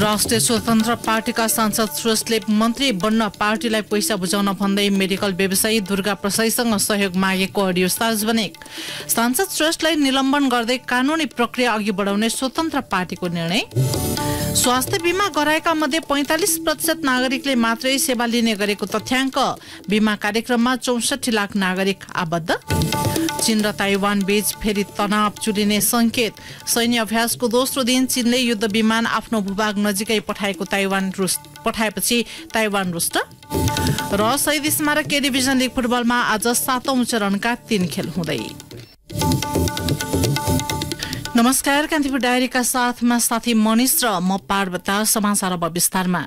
राष्ट्रिय स्वतन्त्र पार्टीका सांसद श्रेष्ठले मन्त्री बन्न पार्टीलाई पैसा बुझाउन भन्दै मेडिकल व्यवसायी दुर्गा प्रसाईसँग सहयोग मागेको अडियो सार्वजनिक सांसद श्रेष्ठलाई निलम्बन गर्दै कानूनी प्रक्रिया अघि बढाउने स्वतन्त्र पार्टीको निर्णय स्वास्थ्य बिमा गराएका मध्ये पैँतालिस प्रतिशत नागरिकले मात्रै सेवा लिने गरेको तथ्याङ्क बिमा कार्यक्रममा चौसठी लाख नागरिक आबद्ध चीन र ताइवान बीच फेरि तनाव चुलिने संकेत सैन्य अभ्यासको दोस्रो दिन चीनले युद्ध विमान आफ्नो भूभाग नजिकै पठाएको ताइवान रुस पठाएपछि ताइवान रुष्ट र शहीद स्मारक केडिभिजन लिग फुटबलमा आज सातौं चरणका तीन खेल हुँदै नमस्कार कान्तिपुर डायरीका साथमा साथी मनिष र म पार्वता समाचार अब विस्तारमा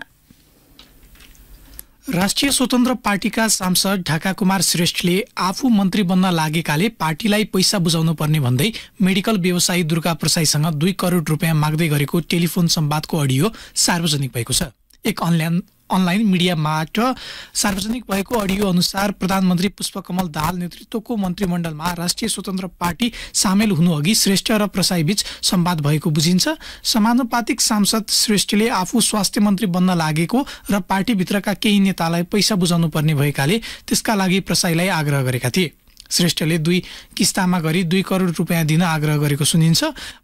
राष्ट्रिय स्वतन्त्र पार्टीका सांसद ढाका कुमार श्रेष्ठले आफू मन्त्री बन्न लागेकाले पार्टीलाई पैसा बुझाउनु पर्ने भन्दै मेडिकल व्यवसायी दुर्गा प्रसाईसँग दुई करोड रुपियाँ माग्दै गरेको टेलिफोन सम्वादको अडियो सार्वजनिक भएको छ एक अनलाइन अनलाइन मिडियाबाट सार्वजनिक भएको अडियो अनुसार प्रधानमन्त्री पुष्पकमल दाहाल नेतृत्वको मन्त्रीमण्डलमा राष्ट्रिय स्वतन्त्र पार्टी सामेल हुनुअघि श्रेष्ठ र प्रसाईबीच सम्वाद भएको बुझिन्छ समानुपातिक सांसद श्रेष्ठले आफू स्वास्थ्य मन्त्री बन्न लागेको र पार्टीभित्रका केही नेतालाई पैसा बुझाउनु पर्ने भएकाले त्यसका लागि प्रसाईलाई आग्रह गरेका थिए श्रेष्ठले दुई किस्तामा गरी दुई करोड रुपियाँ दिन आग्रह गरेको सुनिन्छ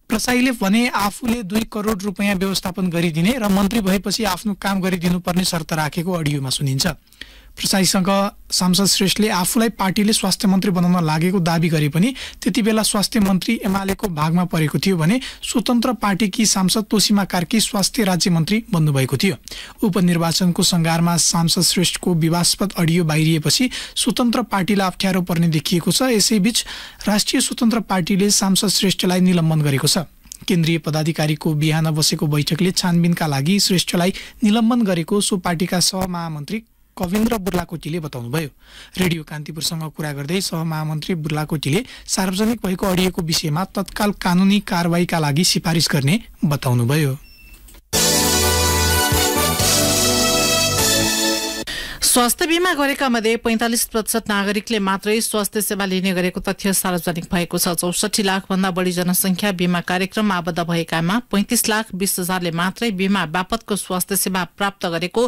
प्रसाईले भने आफूले दुई करोड रुपियाँ व्यवस्थापन गरिदिने र मन्त्री भएपछि आफ्नो काम गरिदिनुपर्ने शर्त राखेको अडियोमा सुनिन्छ प्रसाईसँग सांसद श्रेष्ठले आफूलाई पार्टीले स्वास्थ्य मन्त्री बनाउन लागेको दावी गरे पनि त्यति बेला स्वास्थ्य मन्त्री एमालेको भागमा परेको थियो भने स्वतन्त्र पार्टीकी सांसद तोसीमा कार्की स्वास्थ्य राज्य मन्त्री बन्नुभएको थियो उपनिर्वाचनको सङ्घारमा सांसद श्रेष्ठको विवास्पद अडियो बाहिरिएपछि स्वतन्त्र पार्टीलाई अप्ठ्यारो पर्ने देखिएको छ यसैबीच राष्ट्रिय स्वतन्त्र पार्टीले सांसद श्रेष्ठलाई निलम्बन गरेको छ केन्द्रीय पदाधिकारीको बिहान बसेको बैठकले छानबिनका लागि श्रेष्ठलाई निलम्बन गरेको सो पार्टीका सहमहामन्त्री कविन्द्र बुर्लाकोटीले बताउनुभयो रेडियो कान्तिपुरसँग कुरा गर्दै सहमहामन्त्री बुर्लाकोटीले सार्वजनिक भएको अडिएको विषयमा तत्काल कानुनी कारवाहीका लागि सिफारिस गर्ने बताउनुभयो स्वास्थ्य बिमा गरेका मध्ये पैंतालिस प्रतिशत नागरिकले मात्रै स्वास्थ्य सेवा लिने गरेको तथ्य सार्वजनिक भएको छ चौसठी भन्दा बढी जनसंख्या बिमा कार्यक्रममा आबद्ध भएकामा पैंतिस लाख बीस हजारले मात्रै बिमा बापतको स्वास्थ्य सेवा प्राप्त गरेको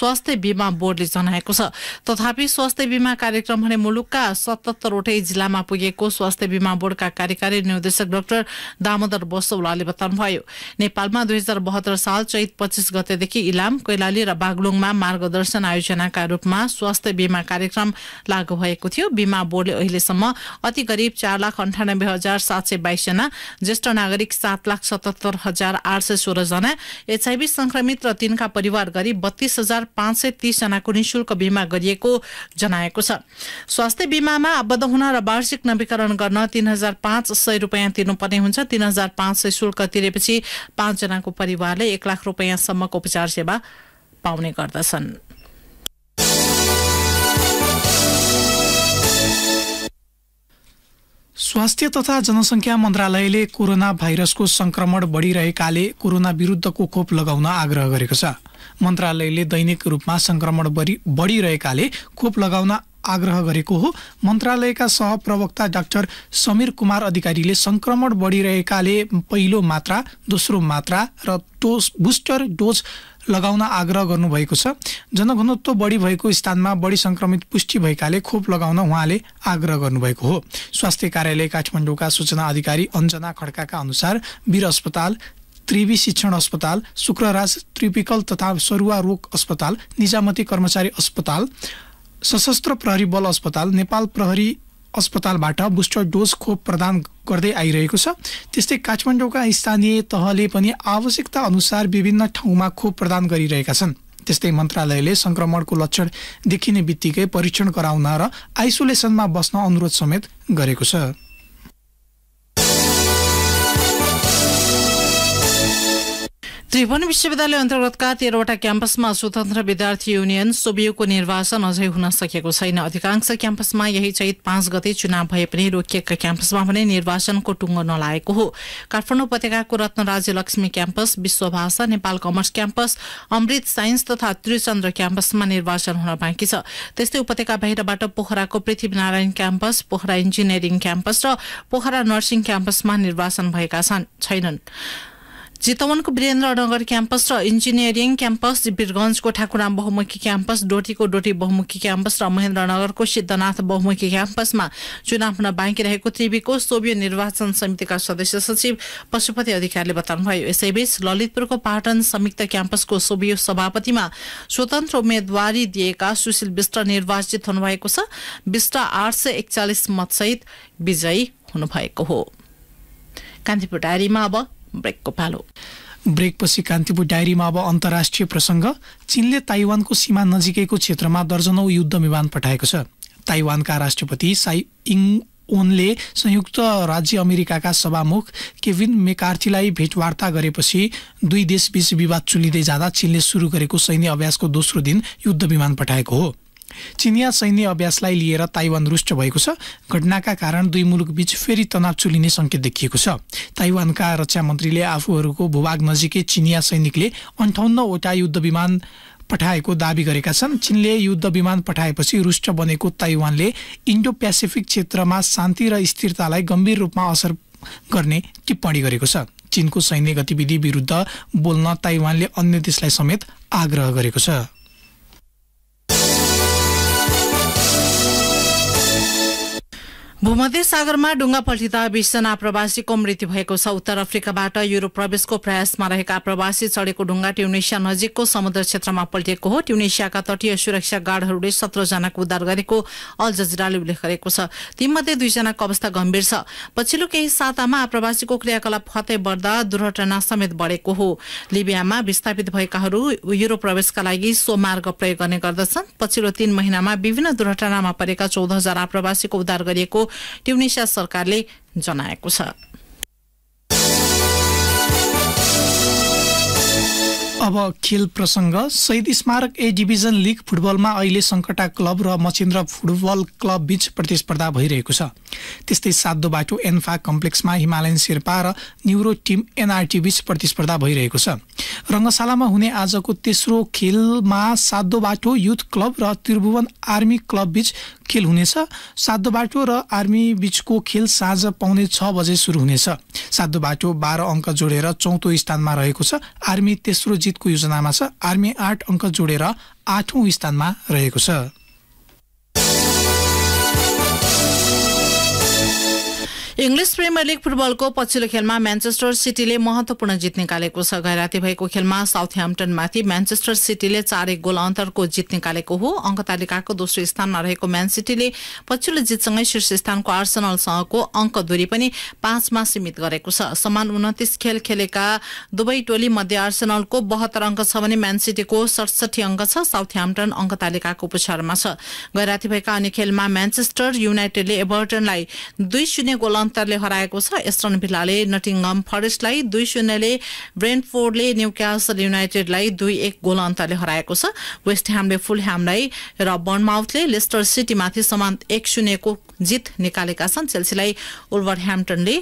स्वास्थ्य बिमा बोर्डले जनाएको छ तथापि स्वास्थ्य बिमा कार्यक्रम भने मुलुकका सतहत्तरवटै जिल्लामा पुगेको स्वास्थ्य बिमा बोर्डका कार्यकारी निर्देशक डाक्टर दामोदर बसौलाले बताउनुभयो नेपालमा दुई साल चैत पच्चिस गतेदेखि इलाम कैलाली र बागलुङमा मार्गदर्शन आयोजनाका रूपमा स्वास्थ्य बीमा कार्यक्रम लागू भएको थियो बिमा बोर्डले अहिलेसम्म अति गरिब चार लाख अन्ठानब्बे हजार सात सय बाइसजना ज्येष्ठ नागरिक सात लाख सतहत्तर हजार आठ सय सोह्रजना एचआईबी संक्रमित र तिनका परिवार गरी बत्तीस हजार पाँच सय तीसजनाको निशुल्क बिमा गरिएको जनाएको छ स्वास्थ्य बिमामा आबद्ध हुन र वार्षिक नवीकरण गर्न तीन हजार पाँच सय रुपियाँ तिर्नुपर्ने हुन्छ तीन हजार पाँच सय शुल्क तिरेपछि पाँचजनाको परिवारले एक लाख रुपियाँसम्मको उपचार सेवा पाउने गर्दछन् स्वास्थ्य तथा जनसङ्ख्या मन्त्रालयले कोरोना भाइरसको संक्रमण बढिरहेकाले कोरोना विरुद्धको खोप लगाउन आग्रह गरेको छ मन्त्रालयले दैनिक रूपमा संक्रमण बढिरहेकाले खोप लगाउन आग्रह गरेको हो मन्त्रालयका सहप्रवक्ता डाक्टर समीर कुमार अधिकारीले संक्रमण बढिरहेकाले पहिलो मात्रा दोस्रो मात्रा र डोज बुस्टर डोज लगाउन आग्रह गर्नुभएको छ जनघनत्व बढी भएको स्थानमा बढी संक्रमित पुष्टि भएकाले खोप लगाउन उहाँले आग्रह गर्नुभएको हो स्वास्थ्य कार्यालय काठमाडौँका सूचना अधिकारी अञ्जना खड्काका अनुसार वीर अस्पताल त्रिवी शिक्षण अस्पताल शुक्रराज त्रिपिकल तथा सरुवा रोग अस्पताल निजामती कर्मचारी अस्पताल सशस्त्र प्रहरी बल अस्पताल नेपाल प्रहरी अस्पतालबाट बुस्टर डोज खोप प्रदान गर्दै आइरहेको छ त्यस्तै काठमाडौँका स्थानीय तहले पनि आवश्यकता अनुसार विभिन्न ठाउँमा खोप प्रदान गरिरहेका छन् त्यस्तै मन्त्रालयले सङ्क्रमणको लक्षण देखिने बित्तिकै परीक्षण गराउन र आइसोलेसनमा बस्न अनुरोध समेत गरेको छ त्रिभुवन विश्वविद्यालय अन्तर्गतका तेह्रवटा क्याम्पसमा स्वतन्त्र विद्यार्थी युनियन सोबियोको निर्वाचन अझै हुन सकेको छैन अधिकांश क्याम्पसमा यही चैत पाँच गते चुनाव भए पनि रोकिएका क्याम्पसमा भने निर्वाचनको टुङ्गो नलागेको हो काठमाडौँ उपत्यकाको Ratnarajya Laxmi campus Vishwabhasha Nepal commerce campus Amrit science तथा त्रिचन्द्र क्याम्पसमा निर्वाचन हुन बाँकी छ त्यस्तै उपत्यका बाहिरबाट पोखराको Prithvinarayan campus Pokhara engineering campus र पोखरा नर्सिङ क्याम्पसमा निर्वाचन भएका छैनन् चितवनको वीरेन्द्रनगर क्याम्पस र इन्जिनियरिङ क्याम्पस वीरगञ्जको ठाकुराम बहुमुखी क्याम्पस डोटीको डोटी बहुमुखी क्याम्पस र महेन्द्रनगरको सिद्धनाथ बहुमुखी क्याम्पसमा चुनाव हुन बाँकी रहेको त्रिवीको सोभिय निर्वाचन समितिका सदस्य सचिव पशुपति अधिकारीले बताउनुभयो यसैबीच ललितपुरको पाटन संयुक्त क्याम्पसको सोभिय सभापतिमा स्वतन्त्र उम्मेद्वारी दिएका सुशील विष्ट निर्वाचित हुनुभएको छ विष्ट आठ सय एकचालिस मतसहित विजयी हुनुभएको हो कान्तिपुर डायरीमा अब ब्रेकको पालो ब्रेकपछि कान्तिपुर डायरीमा अब अन्तर्राष्ट्रिय प्रसङ्ग चीनले ताइवानको सीमा नजिकैको क्षेत्रमा दर्जनौ युद्ध विमान पठाएको छ ताइवानका राष्ट्रपति साई इङ ओनले संयुक्त राज्य अमेरिकाका सभामुख केविन मेकार्थीलाई भेटवार्ता गरेपछि दुई देशबीच विवाद चुलिँदै जाँदा चीनले सुरु गरेको सैन्य अभ्यासको दोस्रो दिन युद्ध विमान पठाएको हो चिनिया सैन्य अभ्यासलाई लिएर ताइवान रुष्ट भएको छ घटनाका कारण दुई मुलुकबीच फेरि तनाव चुलिने सङ्केत देखिएको छ ताइवानका रक्षा मन्त्रीले आफूहरूको भूभाग नजिकै चिनिया सैनिकले अन्ठाउन्नवटा युद्ध विमान पठाएको दावी गरेका छन् चिनले युद्ध विमान पठाएपछि रुष्ट बनेको ताइवानले इन्डो पेसिफिक क्षेत्रमा शान्ति र स्थिरतालाई गम्भीर रूपमा असर गर्ने टिप्पणी गरेको छ चिनको सैन्य गतिविधि विरुद्ध बोल्न ताइवानले अन्य देशलाई समेत आग्रह गरेको छ भूमध्य सागरमा डुङ्गा पल्टिँदा बीसजना प्रवासीको मृत्यु भएको छ उत्तर अफ्रिकाबाट युरोप प्रवेशको प्रयासमा रहेका प्रवासी चढेको ढुङ्गा ट्युनेसिया नजिकको समुद्र क्षेत्रमा पल्टिएको हो ट्युनेसियाका तटीय सुरक्षा गार्डहरूले सत्रजनाको उद्धार गरेको अल जजिराले उल्लेख गरेको छ तीमध्ये दुईजनाको अवस्था गम्भीर छ पछिल्लो केही सातामा आप्रवासीको क्रियाकलाप फते बढ्दा दुर्घटना समेत बढेको हो लिबियामा विस्थापित भएकाहरू युरोप प्रवेशका लागि सो मार्ग प्रयोग गर्ने गर्दछन् पछिल्लो तीन महिनामा विभिन्न दुर्घटनामा परेका चौध हजार आप्रवासीको उद्धार गरिएको ट्युनिसिया सरकारले जनाएको छ अब खेल प्रसङ्ग शहीद स्मारक ए डिभिजन लिग फुटबलमा अहिले सङ्कटा क्लब र मचिन्द्र फुटबल क्लब बीच प्रतिस्पर्धा भइरहेको छ त्यस्तै सातो बाटो एन्फा कम्प्लेक्समा हिमालयन शेर्पा र न्युरो टिम एनआरटी बीच प्रतिस्पर्धा भइरहेको छ रङ्गशालामा हुने आजको तेस्रो खेलमा सातो बाटो युथ क्लब र त्रिभुवन आर्मी क्लब बीच खेल हुनेछ सातो बाटो र आर्मी बीचको खेल साँझ पाउने छ बजे सुरु हुनेछ सातो बाटो बाह्र अङ्क जोडेर चौथो स्थानमा रहेको छ आर्मी तेस्रो जितको योजनामा छ आर्मी आठ अङ्क जोडेर आठौँ स्थानमा रहेको छ इङ्ग्लिस प्रिमियर लिग फुटबलको पछिल्लो खेलमा म्यान्चेस्टर सिटीले महत्वपूर्ण जित निकालेको छ गैराती भएको खेलमा साउथ ह्याम्पटनमाथि म्यान्चेस्टर सिटीले चार एक गोल अन्तरको जित निकालेको हो अङ्क तालिकाको दोस्रो स्थानमा रहेको म्यान सिटीले पछिल्लो जितसँगै शीर्ष स्थानको आर्सनलसँगको अङ्क दूरी पनि पाँचमा सीमित गरेको छ समान उन्तिस खेल खेलेका दुवै टोली मध्ये आर्सनलको बहत्तर अङ्क छ भने म्यान सिटीको सडसठी अङ्क छ साउथ ह्याम्पटन अङ्क तालिकाको पुछारमा छ गैराती भएका अन्य खेलमा म्यान्चेस्टर युनाइटेडले एभर्टनलाई दुई शून्य गोल अन्तरले हराएको छ एस्टन भिलाले नटिङम फरेस्टलाई दुई शून्यले ब्रेन्टफोर्डले न्यू क्यासल युनाइटेडलाई दुई एक गोल अन्तरले हराएको छ वेस्ट ह्यामले फुल ह्यामलाई र बर्नमाउथले लेस्टर सिटीमाथि समान एक शून्यको जित निकालेका छन् चेल्सीलाई ओल्भर ह्याम्पटनले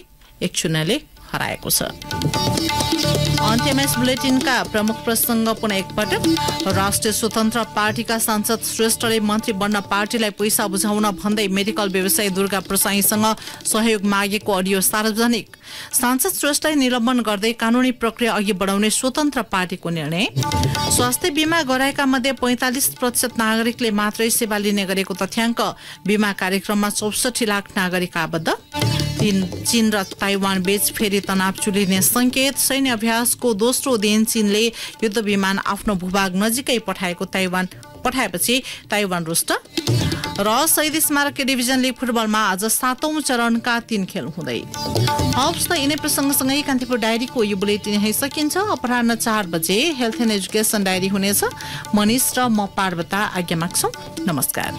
एक शून्यले हराएको छ बुलेटिनका प्रमुख प्रसङ्ग पुनः एकपटक राष्ट्रिय स्वतन्त्र पार्टीका सांसद श्रेष्ठले मन्त्री बन्न पार्टीलाई पैसा बुझाउन भन्दै मेडिकल व्यवसायी दुर्गा प्रसाईसँग सहयोग मागेको अडियो सार्वजनिक सांसद श्रेष्ठलाई निलम्बन गर्दै कानूनी प्रक्रिया अघि बढाउने स्वतन्त्र पार्टीको निर्णय स्वास्थ्य बिमा गराएका मध्ये पैंतालिस प्रतिशत नागरिकले मात्रै सेवा लिने गरेको तथ्याङ्क बिमा कार्यक्रममा चौसठी लाख नागरिक आबद्ध चीन र ताइवान बीच फेरि तनाव चुलिने संकेत सैन्य अभ्यासको दोस्रो दिन चीनले युद्ध विमान आफ्नो भूभाग नजिकै पठाएको ताइवान पठाएपछि ताइवान रुष्ट र शहीद स्मारक डिभिजन लिग फुटबलमा आज सातौं चरणका तीन खेल हुँदै हप्स त यिनै प्रसङ्गसँगै कान्तिपुर डायरीको यो बुलेटिन यहीँ सकिन्छ अपराह चार बजे हेल्थ एन्ड एजुकेसन डायरी हुनेछ मनिष र म पार्वता आज्ञा माग्छौ नमस्कार